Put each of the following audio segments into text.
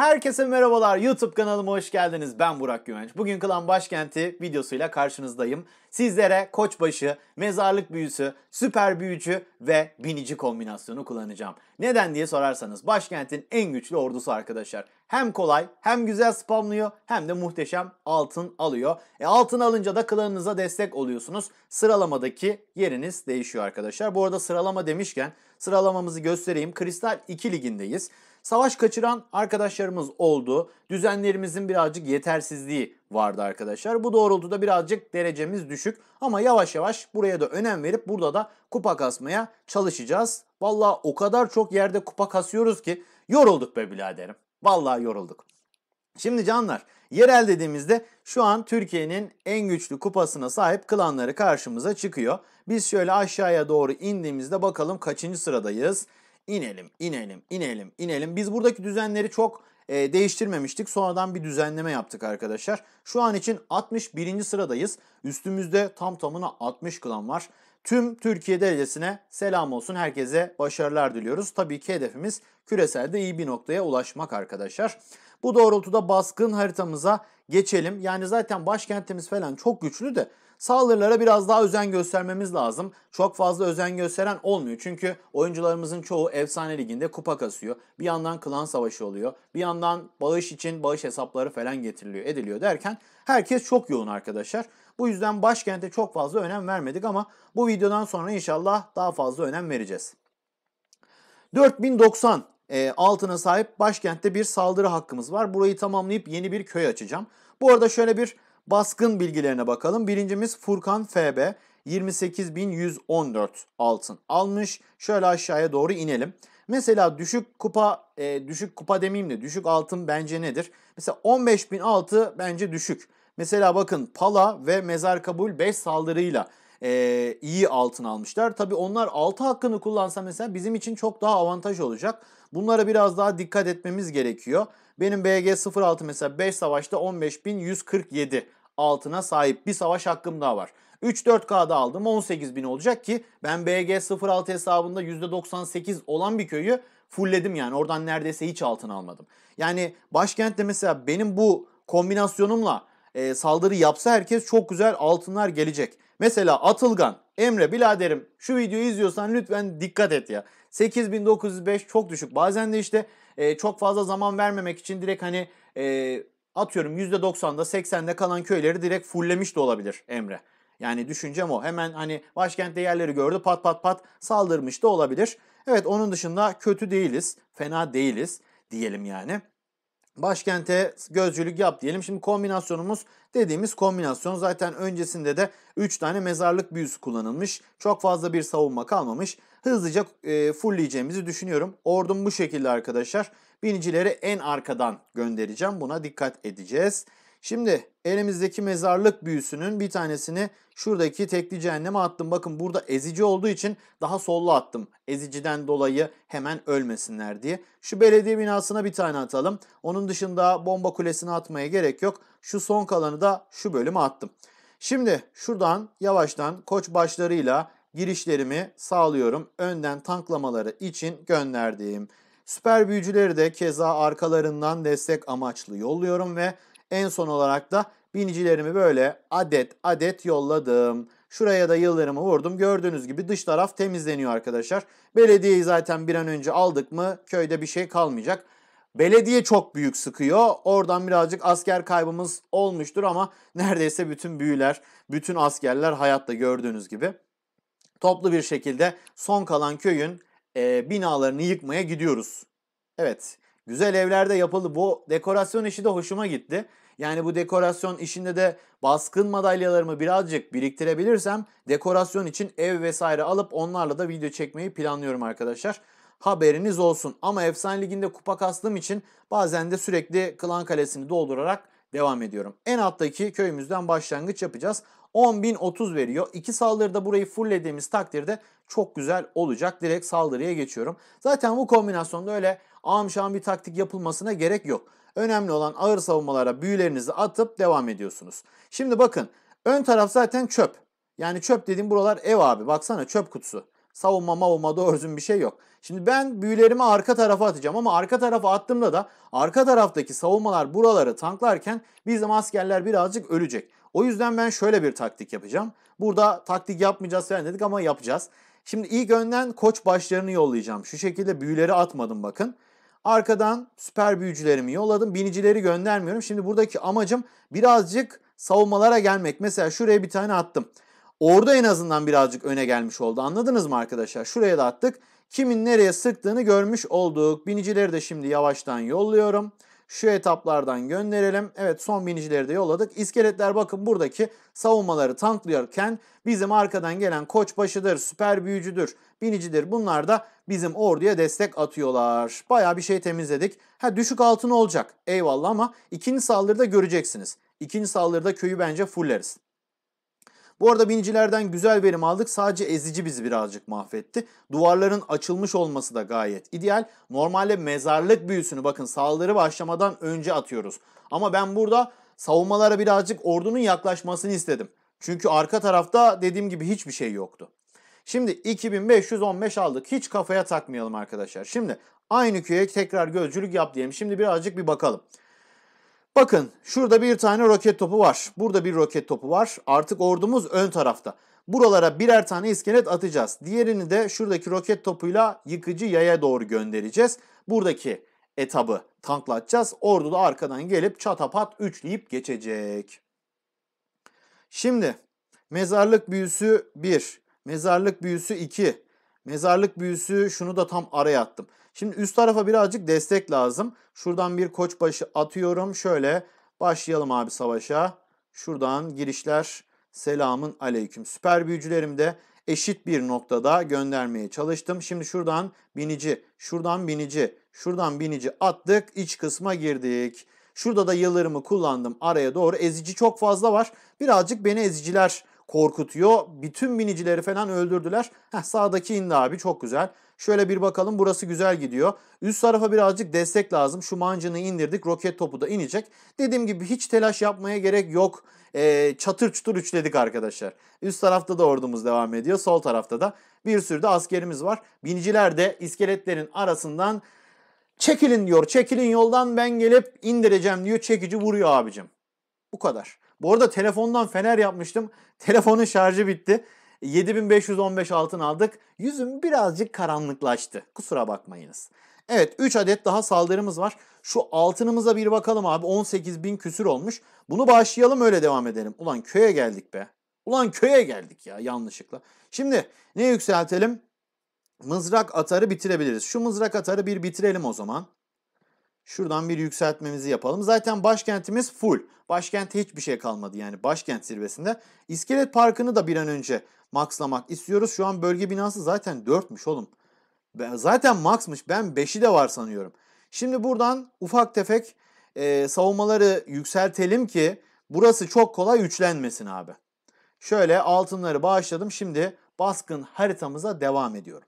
Herkese merhabalar. YouTube kanalıma hoş geldiniz. Ben Burak Güvenç. Bugün Klan Başkenti videosuyla karşınızdayım. Sizlere koçbaşı, mezarlık büyüsü, süper büyücü ve binici kombinasyonu kullanacağım. Neden diye sorarsanız başkentin en güçlü ordusu arkadaşlar. Hem kolay hem güzel spamlıyor hem de muhteşem altın alıyor. E altın alınca da klanınıza destek oluyorsunuz. Sıralamadaki yeriniz değişiyor arkadaşlar. Bu arada sıralama demişken sıralamamızı göstereyim. Kristal 2 ligindeyiz. Savaş kaçıran arkadaşlarımız oldu. Düzenlerimizin birazcık yetersizliği vardı arkadaşlar. Bu doğrultuda birazcık derecemiz düşük ama yavaş yavaş buraya da önem verip burada da kupa kasmaya çalışacağız. Valla o kadar çok yerde kupa kasıyoruz ki yorulduk be biraderim. Valla yorulduk. Şimdi canlar yerel dediğimizde şu an Türkiye'nin en güçlü kupasına sahip klanları karşımıza çıkıyor. Biz şöyle aşağıya doğru indiğimizde bakalım kaçıncı sıradayız inelim, inelim, inelim, inelim. Biz buradaki düzenleri çok e, değiştirmemiştik. Sonradan bir düzenleme yaptık arkadaşlar. Şu an için 61. sıradayız. Üstümüzde tam tamına 60 klan var. Tüm Türkiye derecesine selam olsun. Herkese başarılar diliyoruz. Tabii ki hedefimiz küreselde iyi bir noktaya ulaşmak arkadaşlar. Bu doğrultuda baskın haritamıza geçelim. Yani zaten başkentimiz falan çok güçlü de Sağlarlara biraz daha özen göstermemiz lazım. Çok fazla özen gösteren olmuyor. Çünkü oyuncularımızın çoğu efsane liginde kupa kasıyor. Bir yandan klan savaşı oluyor. Bir yandan bağış için bağış hesapları falan getiriliyor, ediliyor derken herkes çok yoğun arkadaşlar. Bu yüzden başkente çok fazla önem vermedik ama bu videodan sonra inşallah daha fazla önem vereceğiz. 4090 e, altına sahip başkentte bir saldırı hakkımız var. Burayı tamamlayıp yeni bir köy açacağım. Bu arada şöyle bir Baskın bilgilerine bakalım. Birincimiz Furkan FB 28.114 altın almış. Şöyle aşağıya doğru inelim. Mesela düşük kupa, e, düşük kupa demeyeyim de düşük altın bence nedir? Mesela 15.000 altı bence düşük. Mesela bakın Pala ve Mezar Kabul 5 saldırıyla e, iyi altın almışlar. Tabi onlar 6 hakkını kullansa mesela bizim için çok daha avantaj olacak. Bunlara biraz daha dikkat etmemiz gerekiyor. Benim BG06 mesela 5 savaşta 15.147 altına sahip bir savaş hakkım daha var. 3-4K'da aldım 18 bin olacak ki ben BG06 hesabında %98 olan bir köyü fullledim yani oradan neredeyse hiç altın almadım. Yani başkentte mesela benim bu kombinasyonumla e, saldırı yapsa herkes çok güzel altınlar gelecek. Mesela Atılgan, Emre biraderim şu videoyu izliyorsan lütfen dikkat et ya. 8905 çok düşük. Bazen de işte e, çok fazla zaman vermemek için direkt hani e, atıyorum %90'da 80'de kalan köyleri direkt fulllemiş de olabilir Emre. Yani düşüncem o. Hemen hani başkentte yerleri gördü pat pat pat saldırmış da olabilir. Evet onun dışında kötü değiliz, fena değiliz diyelim yani. Başkente gözcülük yap diyelim. Şimdi kombinasyonumuz dediğimiz kombinasyon zaten öncesinde de 3 tane mezarlık büyüsü kullanılmış. Çok fazla bir savunma kalmamış. Hızlıca e, fullleyeceğimizi düşünüyorum. Ordum bu şekilde arkadaşlar. Binicileri en arkadan göndereceğim. Buna dikkat edeceğiz. Şimdi elimizdeki mezarlık büyüsünün bir tanesini şuradaki tekli cehenneme attım. Bakın burada ezici olduğu için daha sollu attım. Eziciden dolayı hemen ölmesinler diye. Şu belediye binasına bir tane atalım. Onun dışında bomba kulesini atmaya gerek yok. Şu son kalanı da şu bölüme attım. Şimdi şuradan yavaştan koç başlarıyla girişlerimi sağlıyorum. Önden tanklamaları için gönderdiğim. Süper büyücüleri de keza arkalarından destek amaçlı yolluyorum ve en son olarak da binicilerimi böyle adet adet yolladım. Şuraya da yıllarımı vurdum. Gördüğünüz gibi dış taraf temizleniyor arkadaşlar. Belediyeyi zaten bir an önce aldık mı köyde bir şey kalmayacak. Belediye çok büyük sıkıyor. Oradan birazcık asker kaybımız olmuştur ama neredeyse bütün büyüler, bütün askerler hayatta gördüğünüz gibi. Toplu bir şekilde son kalan köyün e, binalarını yıkmaya gidiyoruz. Evet, güzel evlerde yapıldı. Bu dekorasyon işi de hoşuma gitti. Yani bu dekorasyon işinde de baskın madalyalarımı birazcık biriktirebilirsem dekorasyon için ev vesaire alıp onlarla da video çekmeyi planlıyorum arkadaşlar. Haberiniz olsun. Ama Efsane Ligi'nde kupa kastığım için bazen de sürekli Klan Kalesi'ni doldurarak devam ediyorum. En alttaki köyümüzden başlangıç yapacağız. 10.030 veriyor. İki saldırıda burayı fulllediğimiz takdirde çok güzel olacak. Direkt saldırıya geçiyorum. Zaten bu kombinasyonda öyle amşan bir taktik yapılmasına gerek yok. Önemli olan ağır savunmalara büyülerinizi atıp devam ediyorsunuz. Şimdi bakın ön taraf zaten çöp. Yani çöp dediğim buralar ev abi. Baksana çöp kutusu. Savunma mavunma doğru düzgün bir şey yok. Şimdi ben büyülerimi arka tarafa atacağım ama arka tarafa attığımda da arka taraftaki savunmalar buraları tanklarken bizim askerler birazcık ölecek. O yüzden ben şöyle bir taktik yapacağım. Burada taktik yapmayacağız falan dedik ama yapacağız. Şimdi ilk önden koç başlarını yollayacağım. Şu şekilde büyüleri atmadım bakın. Arkadan süper büyücülerimi yolladım. Binicileri göndermiyorum. Şimdi buradaki amacım birazcık savunmalara gelmek. Mesela şuraya bir tane attım. Orada en azından birazcık öne gelmiş oldu. Anladınız mı arkadaşlar? Şuraya da attık. Kimin nereye sıktığını görmüş olduk. Binicileri de şimdi yavaştan yolluyorum. Şu etaplardan gönderelim. Evet son binicileri de yolladık. İskeletler bakın buradaki savunmaları tanklıyorken bizim arkadan gelen koçbaşıdır, süper büyücüdür, binicidir. Bunlar da bizim orduya destek atıyorlar. Baya bir şey temizledik. Ha düşük altın olacak eyvallah ama ikinci saldırıda göreceksiniz. İkinci saldırıda köyü bence fulleriz. Bu arada binicilerden güzel verim aldık. Sadece ezici bizi birazcık mahvetti. Duvarların açılmış olması da gayet ideal. Normalde mezarlık büyüsünü bakın saldırı başlamadan önce atıyoruz. Ama ben burada savunmalara birazcık ordunun yaklaşmasını istedim. Çünkü arka tarafta dediğim gibi hiçbir şey yoktu. Şimdi 2515 aldık. Hiç kafaya takmayalım arkadaşlar. Şimdi aynı köye tekrar gözcülük yap diyelim. Şimdi birazcık bir bakalım. Bakın şurada bir tane roket topu var. Burada bir roket topu var. Artık ordumuz ön tarafta. Buralara birer tane iskelet atacağız. Diğerini de şuradaki roket topuyla yıkıcı yaya doğru göndereceğiz. Buradaki etabı tanklatacağız. Ordu da arkadan gelip çatapat üçleyip geçecek. Şimdi mezarlık büyüsü 1, mezarlık büyüsü 2, Mezarlık büyüsü şunu da tam araya attım. Şimdi üst tarafa birazcık destek lazım. Şuradan bir koçbaşı atıyorum. Şöyle başlayalım abi savaşa. Şuradan girişler selamın aleyküm. Süper büyücülerim de eşit bir noktada göndermeye çalıştım. Şimdi şuradan binici, şuradan binici, şuradan binici attık. iç kısma girdik. Şurada da yıllarımı kullandım araya doğru. Ezici çok fazla var. Birazcık beni eziciler korkutuyor. Bütün binicileri falan öldürdüler. Heh, sağdaki indi abi çok güzel. Şöyle bir bakalım burası güzel gidiyor. Üst tarafa birazcık destek lazım. Şu mancını indirdik roket topu da inecek. Dediğim gibi hiç telaş yapmaya gerek yok. E, çatır çutur üçledik arkadaşlar. Üst tarafta da ordumuz devam ediyor. Sol tarafta da bir sürü de askerimiz var. Biniciler de iskeletlerin arasından çekilin diyor. Çekilin yoldan ben gelip indireceğim diyor. Çekici vuruyor abicim. Bu kadar. Bu arada telefondan fener yapmıştım. Telefonun şarjı bitti. 7515 altın aldık. Yüzüm birazcık karanlıklaştı. Kusura bakmayınız. Evet 3 adet daha saldırımız var. Şu altınımıza bir bakalım abi 18 bin küsür olmuş. Bunu bağışlayalım öyle devam edelim. Ulan köye geldik be. Ulan köye geldik ya yanlışlıkla. Şimdi ne yükseltelim? Mızrak atarı bitirebiliriz. Şu mızrak atarı bir bitirelim o zaman. Şuradan bir yükseltmemizi yapalım. Zaten başkentimiz full. Başkente hiçbir şey kalmadı yani başkent zirvesinde. İskelet Parkı'nı da bir an önce maxlamak istiyoruz. Şu an bölge binası zaten 4'müş oğlum. Zaten maxmış ben 5'i de var sanıyorum. Şimdi buradan ufak tefek e, savunmaları yükseltelim ki burası çok kolay üçlenmesin abi. Şöyle altınları bağışladım. Şimdi baskın haritamıza devam ediyorum.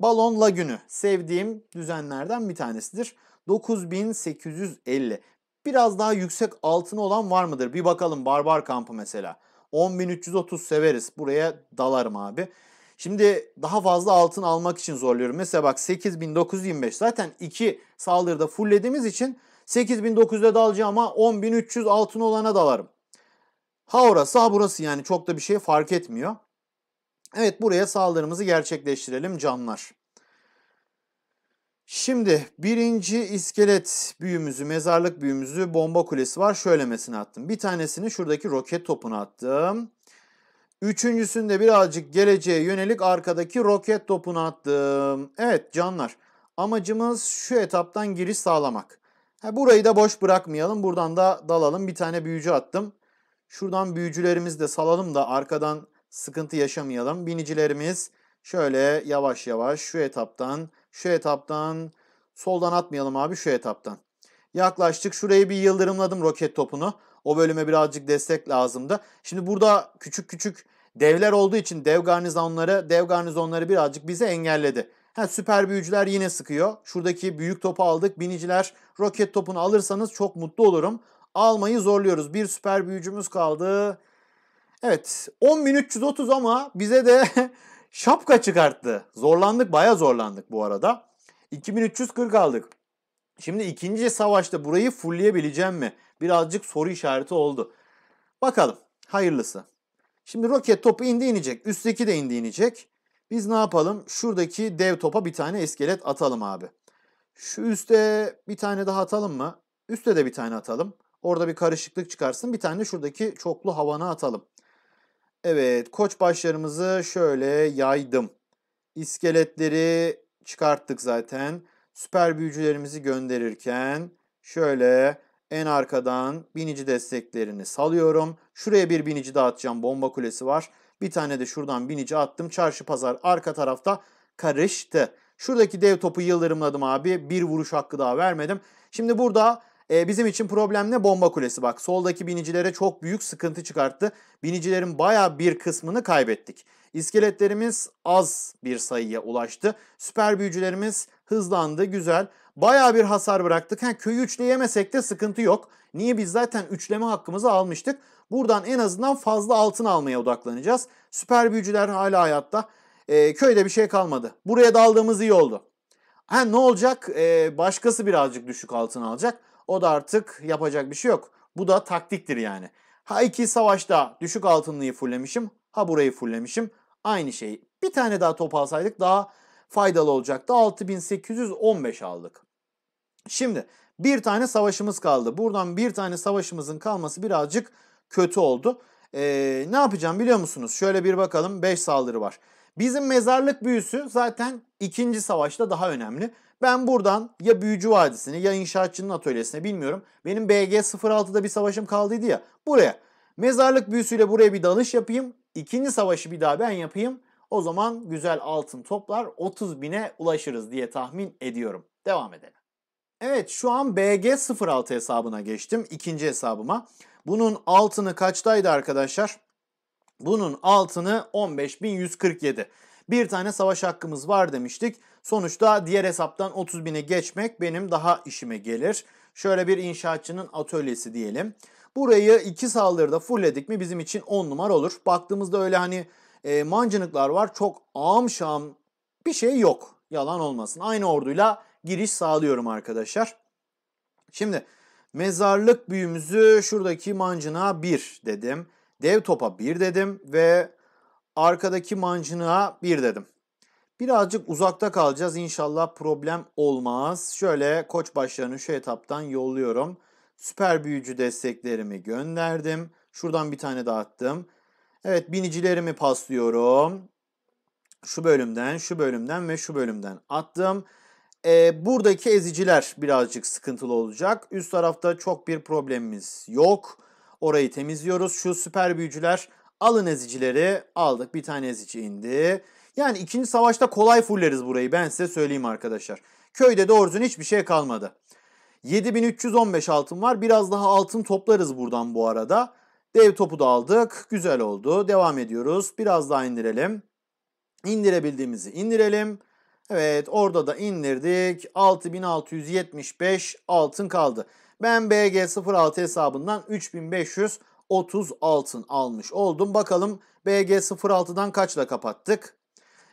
Balon Lagünü sevdiğim düzenlerden bir tanesidir. 9850. Biraz daha yüksek altını olan var mıdır? Bir bakalım Barbar Kampı mesela. 10.330 severiz. Buraya dalarım abi. Şimdi daha fazla altın almak için zorluyorum. Mesela bak 8925 zaten 2 saldırıda fulllediğimiz için 8900'e dalacağım ama 10300 altın olana dalarım. Ha orası ha burası yani çok da bir şey fark etmiyor. Evet buraya saldırımızı gerçekleştirelim canlar. Şimdi birinci iskelet büyümüzü, mezarlık büyümüzü, bomba kulesi var. Şöylemesine attım. Bir tanesini şuradaki roket topuna attım. Üçüncüsünde birazcık geleceğe yönelik arkadaki roket topunu attım. Evet canlar amacımız şu etaptan giriş sağlamak. Ha, burayı da boş bırakmayalım. Buradan da dalalım. Bir tane büyücü attım. Şuradan büyücülerimizi de salalım da arkadan sıkıntı yaşamayalım. Binicilerimiz şöyle yavaş yavaş şu etaptan şu etaptan soldan atmayalım abi şu etaptan. Yaklaştık. Şurayı bir yıldırımladım roket topunu. O bölüme birazcık destek lazımdı. Şimdi burada küçük küçük devler olduğu için dev garnizonları, dev garnizonları birazcık bize engelledi. Ha, süper büyücüler yine sıkıyor. Şuradaki büyük topu aldık. Biniciler roket topunu alırsanız çok mutlu olurum. Almayı zorluyoruz. Bir süper büyücümüz kaldı. Evet 10.330 ama bize de şapka çıkarttı. Zorlandık baya zorlandık bu arada. 2340 aldık. Şimdi ikinci savaşta burayı fullleyebileceğim mi? Birazcık soru işareti oldu. Bakalım hayırlısı. Şimdi roket topu indi inecek. Üstteki de indi inecek. Biz ne yapalım? Şuradaki dev topa bir tane iskelet atalım abi. Şu üste bir tane daha atalım mı? Üste de bir tane atalım. Orada bir karışıklık çıkarsın. Bir tane şuradaki çoklu havana atalım. Evet, koç başlarımızı şöyle yaydım. İskeletleri çıkarttık zaten. Süper büyücülerimizi gönderirken şöyle en arkadan binici desteklerini salıyorum. Şuraya bir binici dağıtacağım. Bomba kulesi var. Bir tane de şuradan binici attım. Çarşı pazar arka tarafta karıştı. Şuradaki dev topu yıldırımladım abi. Bir vuruş hakkı daha vermedim. Şimdi burada e, bizim için problem ne? Bomba kulesi bak. Soldaki binicilere çok büyük sıkıntı çıkarttı. Binicilerin baya bir kısmını kaybettik. İskeletlerimiz az bir sayıya ulaştı. Süper büyücülerimiz hızlandı. Güzel. Baya bir hasar bıraktık. Ha, köyü üçleyemesek de sıkıntı yok. Niye biz zaten üçleme hakkımızı almıştık. Buradan en azından fazla altın almaya odaklanacağız. Süper büyücüler hala hayatta. E, köyde bir şey kalmadı. Buraya daldığımız iyi oldu. Ha ne olacak? E, başkası birazcık düşük altın alacak. O da artık yapacak bir şey yok. Bu da taktiktir yani. Ha iki savaşta düşük altınlıyı fullemişim. Ha burayı fullemişim. Aynı şey. Bir tane daha top alsaydık daha faydalı olacaktı. 6815 aldık. Şimdi bir tane savaşımız kaldı. Buradan bir tane savaşımızın kalması birazcık kötü oldu. Ee, ne yapacağım biliyor musunuz? Şöyle bir bakalım 5 saldırı var. Bizim mezarlık büyüsü zaten ikinci savaşta daha önemli. Ben buradan ya Büyücü Vadisi'ne ya inşaatçının atölyesine bilmiyorum. Benim BG06'da bir savaşım kaldıydı ya buraya. Mezarlık büyüsüyle buraya bir dalış yapayım. İkinci savaşı bir daha ben yapayım. O zaman güzel altın toplar 30 bine ulaşırız diye tahmin ediyorum. Devam edelim. Evet şu an BG06 hesabına geçtim. ikinci hesabıma. Bunun altını kaçtaydı arkadaşlar? Bunun altını 15.147. Bir tane savaş hakkımız var demiştik. Sonuçta diğer hesaptan 30.000'e geçmek benim daha işime gelir. Şöyle bir inşaatçının atölyesi diyelim. Burayı iki saldırıda fullledik mi bizim için 10 numara olur. Baktığımızda öyle hani e, mancınıklar var. Çok ağım şam bir şey yok. Yalan olmasın. Aynı orduyla giriş sağlıyorum arkadaşlar. Şimdi mezarlık büyümüzü şuradaki mancına 1 dedim. Dev topa 1 dedim ve arkadaki mancınığa 1 dedim. Birazcık uzakta kalacağız. inşallah problem olmaz. Şöyle koç başlarını şu etaptan yolluyorum. Süper büyücü desteklerimi gönderdim. Şuradan bir tane daha attım. Evet binicilerimi paslıyorum. Şu bölümden, şu bölümden ve şu bölümden attım. Ee, buradaki eziciler birazcık sıkıntılı olacak. Üst tarafta çok bir problemimiz yok. Orayı temizliyoruz. Şu süper büyücüler alın ezicileri aldık. Bir tane ezici indi. Yani ikinci savaşta kolay fulleriz burayı ben size söyleyeyim arkadaşlar. Köyde doğru düzgün hiçbir şey kalmadı. 7315 altın var. Biraz daha altın toplarız buradan bu arada. Dev topu da aldık. Güzel oldu. Devam ediyoruz. Biraz daha indirelim. İndirebildiğimizi indirelim. Evet orada da indirdik. 6675 altın kaldı. Ben BG06 hesabından 3530 altın almış oldum. Bakalım BG06'dan kaçla kapattık?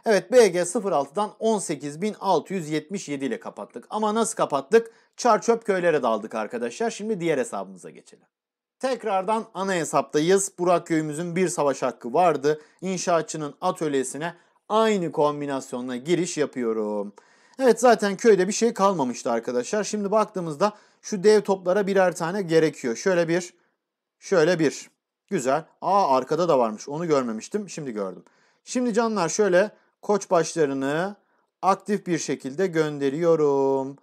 Evet BG06'dan 18.677 ile kapattık. Ama nasıl kapattık? Çarçöp köylere daldık arkadaşlar. Şimdi diğer hesabımıza geçelim. Tekrardan ana hesaptayız. Burak köyümüzün bir savaş hakkı vardı. İnşaatçının atölyesine aynı kombinasyonla giriş yapıyorum. Evet zaten köyde bir şey kalmamıştı arkadaşlar. Şimdi baktığımızda şu dev toplara birer tane gerekiyor. Şöyle bir, şöyle bir. Güzel. Aa arkada da varmış. Onu görmemiştim. Şimdi gördüm. Şimdi canlar şöyle koç başlarını aktif bir şekilde gönderiyorum.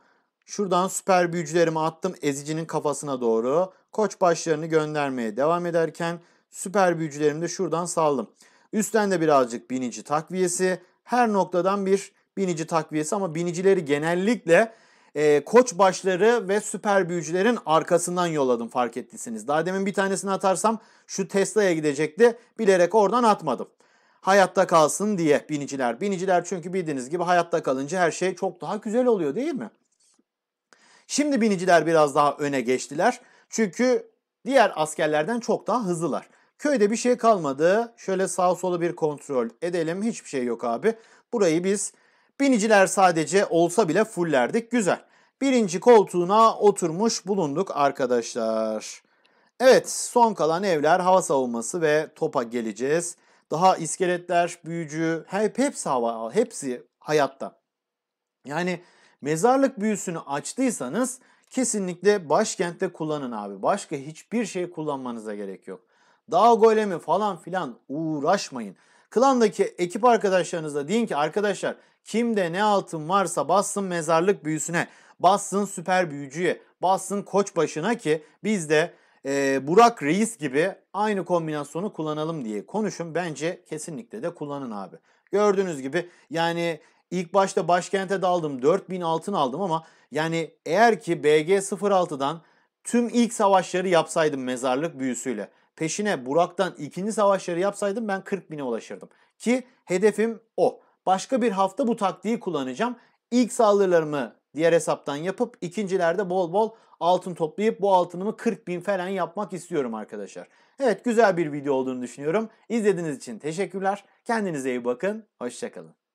Şuradan süper büyücülerimi attım ezicinin kafasına doğru. Koç başlarını göndermeye devam ederken süper büyücülerimi de şuradan saldım. Üstten de birazcık binici takviyesi. Her noktadan bir binici takviyesi ama binicileri genellikle e, koç başları ve süper büyücülerin arkasından yolladım fark ettiyseniz. Daha demin bir tanesini atarsam şu Tesla'ya gidecekti. Bilerek oradan atmadım. Hayatta kalsın diye biniciler. Biniciler çünkü bildiğiniz gibi hayatta kalınca her şey çok daha güzel oluyor değil mi? Şimdi biniciler biraz daha öne geçtiler. Çünkü diğer askerlerden çok daha hızlılar. Köyde bir şey kalmadı. Şöyle sağ solu bir kontrol edelim. Hiçbir şey yok abi. Burayı biz biniciler sadece olsa bile fullerdik. Güzel birinci koltuğuna oturmuş bulunduk arkadaşlar. Evet son kalan evler hava savunması ve topa geleceğiz. Daha iskeletler, büyücü hep hepsi hava hepsi hayatta. Yani mezarlık büyüsünü açtıysanız kesinlikle başkentte kullanın abi. Başka hiçbir şey kullanmanıza gerek yok. Dağ golemi falan filan uğraşmayın. Klandaki ekip arkadaşlarınıza deyin ki arkadaşlar kimde ne altın varsa bassın mezarlık büyüsüne bassın süper büyücüye, bassın koç başına ki biz de e, Burak Reis gibi aynı kombinasyonu kullanalım diye konuşun. Bence kesinlikle de kullanın abi. Gördüğünüz gibi yani ilk başta başkente daldım 4000 altın aldım ama yani eğer ki BG06'dan tüm ilk savaşları yapsaydım mezarlık büyüsüyle peşine Burak'tan ikinci savaşları yapsaydım ben 40 bine ulaşırdım. Ki hedefim o. Başka bir hafta bu taktiği kullanacağım. İlk saldırılarımı diğer hesaptan yapıp ikincilerde bol bol altın toplayıp bu altınımı 40 bin falan yapmak istiyorum arkadaşlar. Evet güzel bir video olduğunu düşünüyorum. İzlediğiniz için teşekkürler. Kendinize iyi bakın. Hoşçakalın.